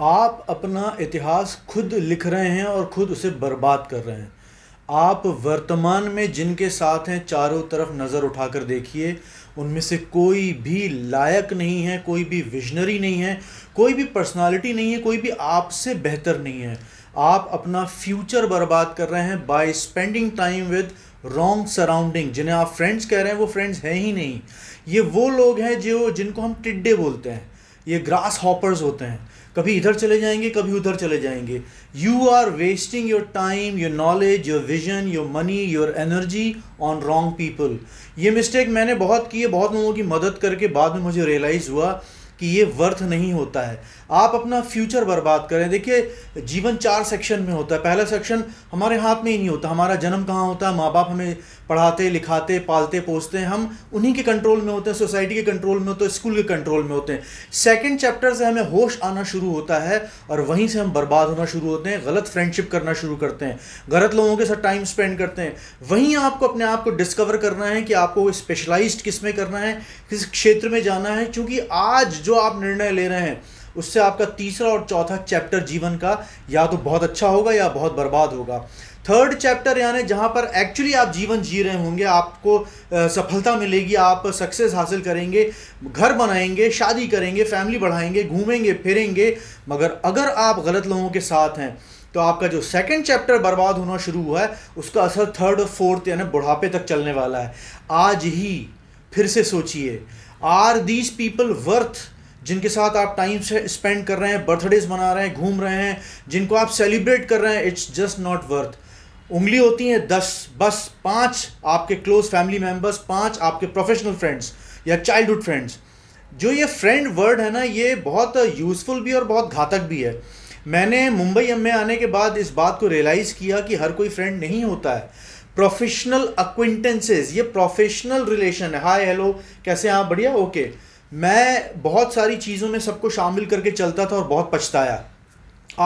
आप अपना इतिहास खुद लिख रहे हैं और खुद उसे बर्बाद कर रहे हैं आप वर्तमान में जिनके साथ हैं चारों तरफ नज़र उठाकर देखिए उनमें से कोई भी लायक नहीं है कोई भी विजनरी नहीं है कोई भी पर्सनालिटी नहीं है कोई भी आपसे बेहतर नहीं है आप अपना फ्यूचर बर्बाद कर रहे हैं by spending time with wrong surrounding जिन्हें आप फ्रेंड्स कह रहे हैं वो फ्रेंड्स हैं ही नहीं ये वो लोग हैं जो जिनको हम टिड्डे बोलते हैं ये ग्रास हॉपर्स होते हैं कभी इधर चले जाएंगे कभी उधर चले जाएंगे you are wasting your time your knowledge your vision your money your energy on wrong people ये मिस्टेक मैंने बहुत की है बहुत लोगों की मदद करके बाद में मुझे रियलाइज़ हुआ कि ये वर्थ नहीं होता है आप अपना फ्यूचर बर्बाद करें देखिए जीवन चार सेक्शन में होता है पहला सेक्शन हमारे हाथ में ही नहीं होता हमारा जन्म कहाँ होता है माँ बाप हमें पढ़ाते लिखाते पालते पोसते हैं हम उन्हीं के कंट्रोल में होते हैं सोसाइटी के कंट्रोल में होते हैं स्कूल के कंट्रोल में होते हैं सेकेंड चैप्टर से हमें होश आना शुरू होता है और वहीं से हम बर्बाद होना शुरू होते हैं गलत फ्रेंडशिप करना शुरू करते हैं गलत लोगों के साथ टाइम स्पेंड करते हैं वहीं आपको अपने आप को डिस्कवर करना है कि आपको स्पेशलाइज किस में करना है किस क्षेत्र में जाना है क्योंकि आज जो आप निर्णय ले रहे हैं उससे आपका तीसरा और चौथा चैप्टर जीवन का या तो बहुत अच्छा होगा या बहुत बर्बाद होगा थर्ड चैप्टर यानी जहाँ पर एक्चुअली आप जीवन जी रहे होंगे आपको सफलता मिलेगी आप सक्सेस हासिल करेंगे घर बनाएंगे शादी करेंगे फैमिली बढ़ाएंगे घूमेंगे फिरेंगे मगर अगर आप गलत लोगों के साथ हैं तो आपका जो सेकंड चैप्टर बर्बाद होना शुरू हुआ है उसका असर थर्ड और फोर्थ यानी बुढ़ापे तक चलने वाला है आज ही फिर से सोचिए आर दीज पीपल वर्थ जिनके साथ आप टाइम से स्पेंड कर रहे हैं बर्थडेज मना रहे हैं घूम रहे हैं जिनको आप सेलिब्रेट कर रहे हैं इट्स जस्ट नॉट वर्थ उंगली होती है दस बस पांच आपके क्लोज फैमिली मेम्बर्स पांच आपके प्रोफेशनल फ्रेंड्स या चाइल्डहुड फ्रेंड्स जो ये फ्रेंड वर्ड है ना ये बहुत यूज़फुल भी और बहुत घातक भी है मैंने मुंबई में आने के बाद इस बात को रियलाइज़ किया कि हर कोई फ्रेंड नहीं होता है प्रोफेशनल अक्विंटेंसेज ये प्रोफेशनल रिलेशन है हाय हेलो कैसे हैं आप बढ़िया ओके okay. मैं बहुत सारी चीज़ों में सबको शामिल करके चलता था और बहुत पछताया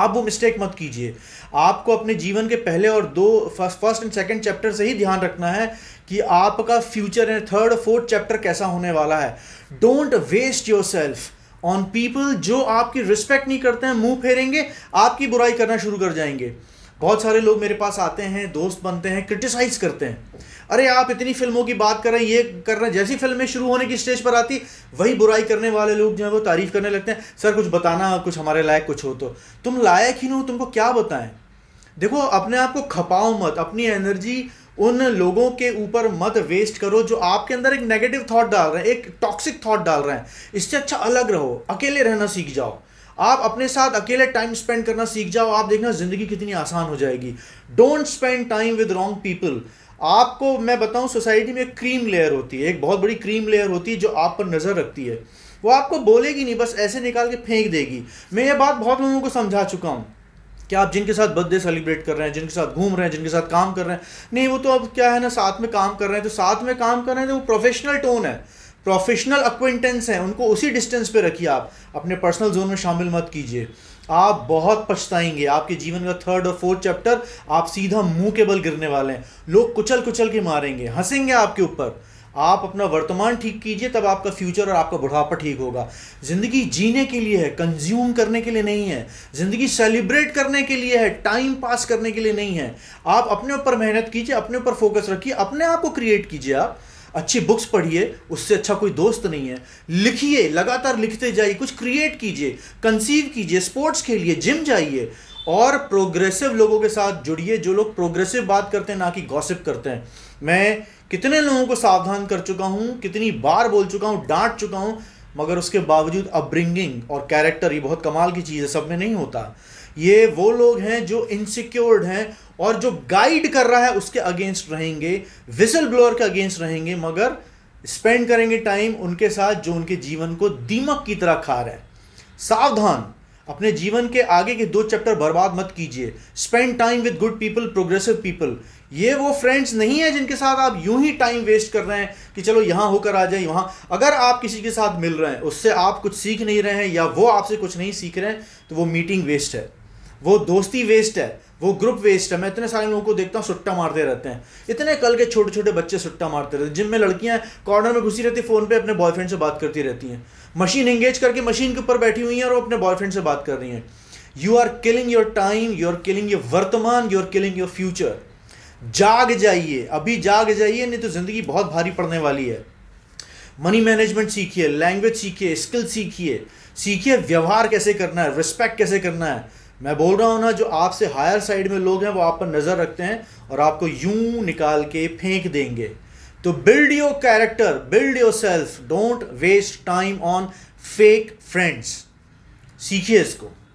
आप वो मिस्टेक मत कीजिए आपको अपने जीवन के पहले और दो first first and second chapter से ही ध्यान रखना है कि आपका future and third fourth chapter कैसा होने वाला है don't waste yourself on people जो आपकी रिस्पेक्ट नहीं करते हैं मुंह फेरेंगे आपकी बुराई करना शुरू कर जाएंगे बहुत सारे लोग मेरे पास आते हैं दोस्त बनते हैं क्रिटिसाइज़ करते हैं अरे आप इतनी फिल्मों की बात कर रहे हैं ये कर रहे हैं जैसी फिल्में शुरू होने की स्टेज पर आती वही बुराई करने वाले लोग जो है वो तारीफ़ करने लगते हैं सर कुछ बताना कुछ हमारे लायक कुछ हो तो तुम लायक ही ना हो तुमको क्या बताएं देखो अपने आप को खपाओ मत अपनी एनर्जी उन लोगों के ऊपर मत वेस्ट करो जो आपके अंदर एक नेगेटिव थॉट डाल रहे हैं एक टॉक्सिक थॉट डाल रहे हैं इससे अच्छा अलग रहो अकेले रहना सीख जाओ आप अपने साथ अकेले टाइम स्पेंड करना सीख जाओ आप देखना ज़िंदगी कितनी आसान हो जाएगी don't spend time with wrong people आपको मैं बताऊं सोसाइटी में एक क्रीम लेयर होती है एक बहुत बड़ी क्रीम लेयर होती है जो आप पर नज़र रखती है वो आपको बोलेगी नहीं बस ऐसे निकाल के फेंक देगी मैं ये बात बहुत लोगों को समझा चुका हूँ कि आप जिनके साथ बर्थडे सेलिब्रेट कर रहे हैं जिनके साथ घूम रहे हैं जिनके साथ काम कर रहे हैं नहीं वो तो अब क्या है ना साथ में काम कर रहे हैं तो साथ में काम कर रहे हैं तो वो प्रोफेशनल टोन है प्रोफेशनल अक्वेंटेंस हैं उनको उसी डिस्टेंस पे रखिए आप अपने पर्सनल जोन में शामिल मत कीजिए आप बहुत पछताएंगे आपके जीवन का थर्ड और फोर्थ चैप्टर आप सीधा मुंह के बल गिरने वाले हैं लोग कुचल कुचल के मारेंगे हंसेंगे आपके ऊपर आप अपना वर्तमान ठीक कीजिए तब आपका फ्यूचर और आपका बुढ़ापा ठीक होगा ज़िंदगी जीने के लिए है कंज्यूम करने के लिए नहीं है ज़िंदगी सेलिब्रेट करने के लिए है टाइम पास करने के लिए नहीं है आप अपने ऊपर मेहनत कीजिए अपने ऊपर फोकस रखिए अपने आप को क्रिएट कीजिए आप अच्छी बुक्स पढ़िए उससे अच्छा कोई दोस्त नहीं है लिखिए लगातार लिखते जाइए कुछ क्रिएट कीजिए कंसीव कीजिए स्पोर्ट्स खेलिए जिम जाइए और प्रोग्रेसिव लोगों के साथ जुड़िए जो लोग प्रोग्रेसिव बात करते हैं ना कि गॉसिप करते हैं मैं कितने लोगों को सावधान कर चुका हूँ कितनी बार बोल चुका हूँ डांट चुका हूँ मगर उसके बावजूद अपब्रिंगिंग और कैरेक्टर ये बहुत कमाल की चीज़ है सब में नहीं होता ये वो लोग हैं जो इनसिक्योर्ड हैं और जो गाइड कर रहा है उसके अगेंस्ट रहेंगे विसल ब्लोअर के अगेंस्ट रहेंगे मगर स्पेंड करेंगे टाइम उनके साथ जो उनके जीवन को दीमक की तरह खा रहे हैं सावधान अपने जीवन के आगे के दो चैप्टर बर्बाद मत कीजिए spend time with good people progressive people ये वो फ्रेंड्स नहीं है जिनके साथ आप यूं ही टाइम वेस्ट कर रहे हैं कि चलो यहाँ होकर आ जाए वहां अगर आप किसी के साथ मिल रहे हैं उससे आप कुछ सीख नहीं रहे हैं या वो आपसे कुछ नहीं सीख रहे हैं तो वो मीटिंग वेस्ट है वो दोस्ती वेस्ट है वो ग्रुप वेस्ट है मैं इतने सारे लोगों को देखता हूँ सुट्टा मारते रहते हैं इतने कल के छोटे छोटे बच्चे सुट्टा मारते रहते हैं जिम में लड़कियाँ कॉर्नर में घुसी रहती फ़ोन पे अपने बॉयफ्रेंड से बात करती रहती हैं मशीन एंगेज करके मशीन के ऊपर बैठी हुई हैं और वो अपने बॉयफ्रेंड से बात कर रही हैं you are killing your time you are killing your वर्तमान you are killing your future जाग जाइए अभी जाग जाइए नहीं तो ज़िंदगी बहुत भारी पड़ने वाली है मनी मैनेजमेंट सीखिए लैंग्वेज सीखिए स्किल सीखिए सीखिए व्यवहार कैसे करना है रिस्पेक्ट कैसे करना है मैं बोल रहा हूँ ना जो आपसे हायर साइड में लोग हैं वो आप पर नज़र रखते हैं और आपको यूं निकाल के फेंक देंगे तो build your character build yourself don't waste time on fake friends सीखिए इसको